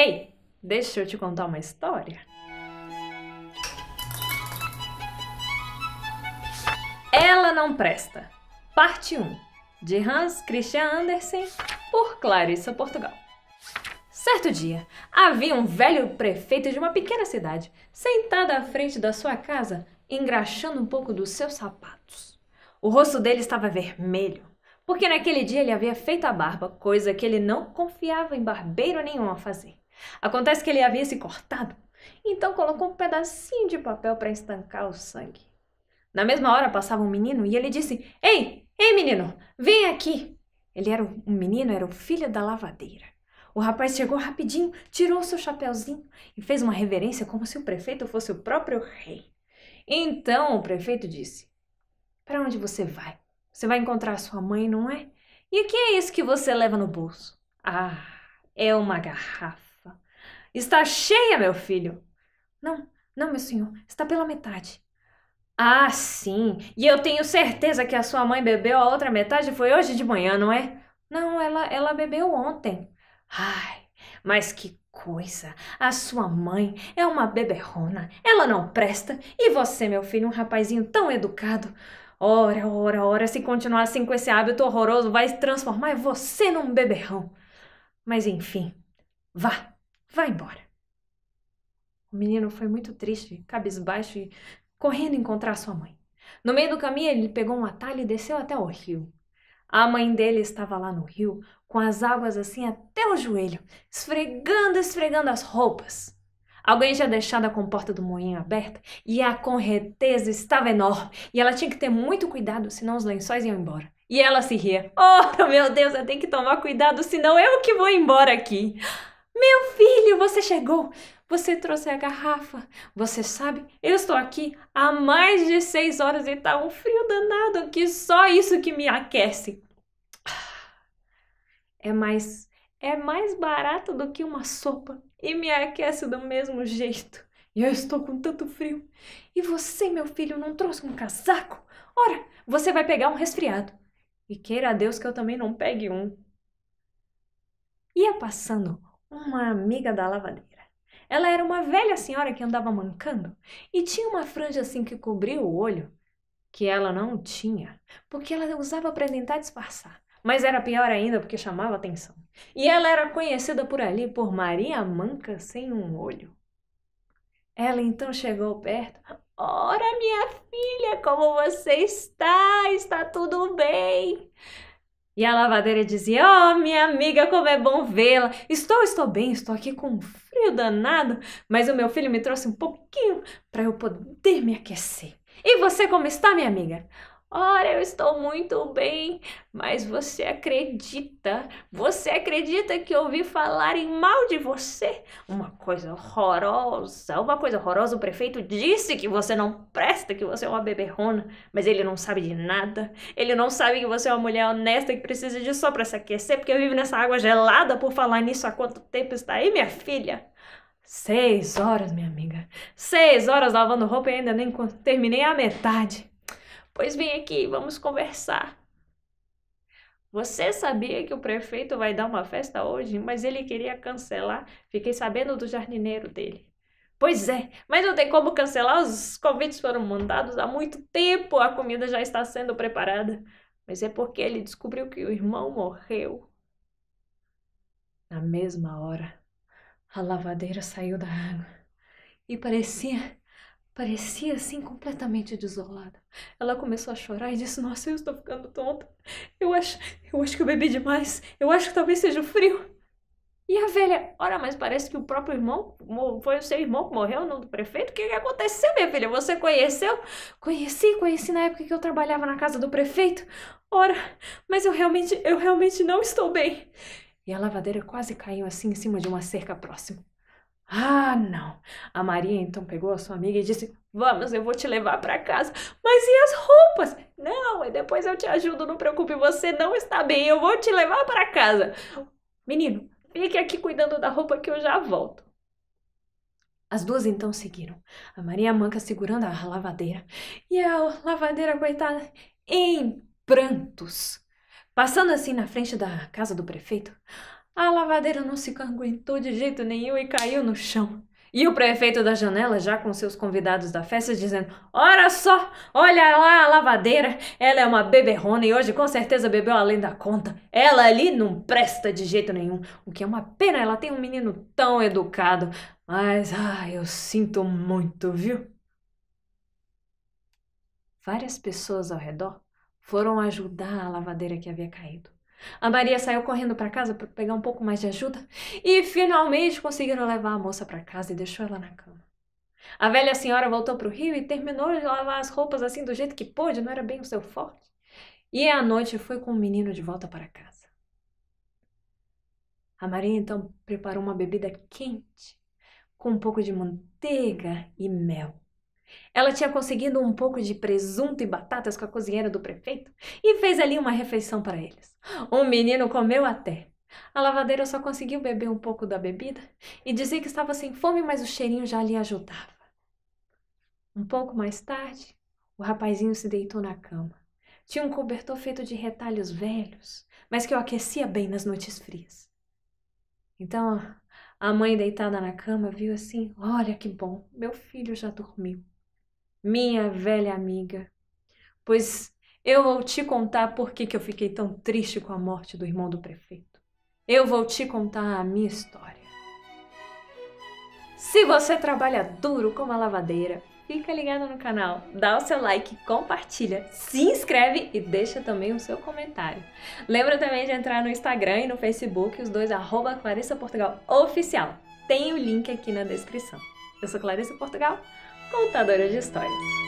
Ei, deixa eu te contar uma história. Ela não presta. Parte 1. De Hans Christian Andersen por Clarissa Portugal. Certo dia, havia um velho prefeito de uma pequena cidade, sentado à frente da sua casa, engraxando um pouco dos seus sapatos. O rosto dele estava vermelho, porque naquele dia ele havia feito a barba, coisa que ele não confiava em barbeiro nenhum a fazer. Acontece que ele havia se cortado, então colocou um pedacinho de papel para estancar o sangue. Na mesma hora passava um menino e ele disse: Ei, ei menino, vem aqui. Ele era um menino, era o filho da lavadeira. O rapaz chegou rapidinho, tirou seu chapéuzinho e fez uma reverência como se o prefeito fosse o próprio rei. Então o prefeito disse: Para onde você vai? Você vai encontrar sua mãe, não é? E o que é isso que você leva no bolso? Ah, é uma garrafa. Está cheia, meu filho. Não, não, meu senhor, está pela metade. Ah, sim. E eu tenho certeza que a sua mãe bebeu a outra metade foi hoje de manhã, não é? Não, ela ela bebeu ontem. Ai, mas que coisa! A sua mãe é uma beberrona. Ela não presta. E você, meu filho, um rapazinho tão educado. Ora, ora, ora, se continuar assim com esse hábito horroroso, vai transformar você num beberrão. Mas enfim, vá. Vai embora. O menino foi muito triste, cabisbaixo e correndo encontrar sua mãe. No meio do caminho, ele pegou um atalho e desceu até o rio. A mãe dele estava lá no rio, com as águas assim até o joelho, esfregando, esfregando as roupas. Alguém tinha deixado a comporta do moinho aberta e a correnteza estava enorme e ela tinha que ter muito cuidado, senão os lençóis iam embora. E ela se ria. Oh, meu Deus, eu tenho que tomar cuidado, senão eu que vou embora aqui. Filho, você chegou! Você trouxe a garrafa! Você sabe, eu estou aqui há mais de seis horas e tá um frio danado que só isso que me aquece. Ah, é mais, é mais barato do que uma sopa e me aquece do mesmo jeito. E eu estou com tanto frio. E você, meu filho, não trouxe um casaco? Ora, você vai pegar um resfriado. E queira Deus que eu também não pegue um. Ia passando uma amiga da lavadeira. Ela era uma velha senhora que andava mancando e tinha uma franja assim que cobria o olho, que ela não tinha, porque ela usava para tentar disfarçar. Mas era pior ainda porque chamava atenção. E ela era conhecida por ali por Maria Manca sem um olho. Ela então chegou perto. Ora, minha filha, como você está? Está tudo bem? E a lavadeira dizia: Oh, minha amiga, como é bom vê-la! Estou, estou bem, estou aqui com um frio danado, mas o meu filho me trouxe um pouquinho para eu poder me aquecer. E você, como está, minha amiga? Ora, eu estou muito bem, mas você acredita? Você acredita que ouvi falarem mal de você? Uma coisa horrorosa, uma coisa horrorosa. O prefeito disse que você não presta, que você é uma beberrona, mas ele não sabe de nada. Ele não sabe que você é uma mulher honesta que precisa de só para se aquecer, porque vive nessa água gelada. Por falar nisso, há quanto tempo está aí, minha filha? Seis horas, minha amiga. Seis horas lavando roupa e ainda nem terminei a metade. Pois vem aqui, vamos conversar. Você sabia que o prefeito vai dar uma festa hoje, mas ele queria cancelar? Fiquei sabendo do jardineiro dele. Pois é, mas não tem como cancelar, os convites foram mandados há muito tempo, a comida já está sendo preparada. Mas é porque ele descobriu que o irmão morreu. Na mesma hora, a lavadeira saiu da água e parecia Parecia assim completamente desolada. Ela começou a chorar e disse: Nossa, eu estou ficando tonta. Eu acho, eu acho que eu bebi demais. Eu acho que talvez seja o frio. E a velha, ora, mas parece que o próprio irmão, foi o seu irmão que morreu, não do prefeito? O que, que aconteceu, minha filha? Você conheceu? Conheci, conheci na época que eu trabalhava na casa do prefeito. Ora, mas eu realmente, eu realmente não estou bem. E a lavadeira quase caiu assim em cima de uma cerca próxima. Ah, não! A Maria então pegou a sua amiga e disse: Vamos, eu vou te levar para casa. Mas e as roupas? Não, e depois eu te ajudo, não preocupe, você não está bem, eu vou te levar para casa. Menino, fique aqui cuidando da roupa que eu já volto. As duas então seguiram, a Maria Manca segurando a lavadeira e a lavadeira, coitada, em prantos. Passando assim na frente da casa do prefeito, a lavadeira não se aguentou de jeito nenhum e caiu no chão. E o prefeito da janela, já com seus convidados da festa, dizendo: "Olha só, olha lá a lavadeira, ela é uma beberrona e hoje com certeza bebeu além da conta. Ela ali não presta de jeito nenhum, o que é uma pena, ela tem um menino tão educado. Mas, ah, eu sinto muito, viu? Várias pessoas ao redor foram ajudar a lavadeira que havia caído. A Maria saiu correndo para casa para pegar um pouco mais de ajuda e finalmente conseguiram levar a moça para casa e deixou ela na cama. A velha senhora voltou para o rio e terminou de lavar as roupas assim do jeito que pôde, não era bem o seu forte. E à noite foi com o menino de volta para casa. A Maria então preparou uma bebida quente com um pouco de manteiga e mel. Ela tinha conseguido um pouco de presunto e batatas com a cozinheira do prefeito e fez ali uma refeição para eles. O menino comeu até. A lavadeira só conseguiu beber um pouco da bebida e dizia que estava sem fome, mas o cheirinho já lhe ajudava. Um pouco mais tarde, o rapazinho se deitou na cama. Tinha um cobertor feito de retalhos velhos, mas que o aquecia bem nas noites frias. Então, a mãe deitada na cama viu assim: Olha que bom, meu filho já dormiu minha velha amiga, pois eu vou te contar por que, que eu fiquei tão triste com a morte do irmão do prefeito. Eu vou te contar a minha história. Se você trabalha duro como a lavadeira, fica ligado no canal, dá o seu like, compartilha, se inscreve e deixa também o seu comentário. Lembra também de entrar no Instagram e no Facebook, os dois arroba Clarissa Portugal Oficial. Tem o link aqui na descrição. Eu sou Clarissa Portugal contadora de histórias.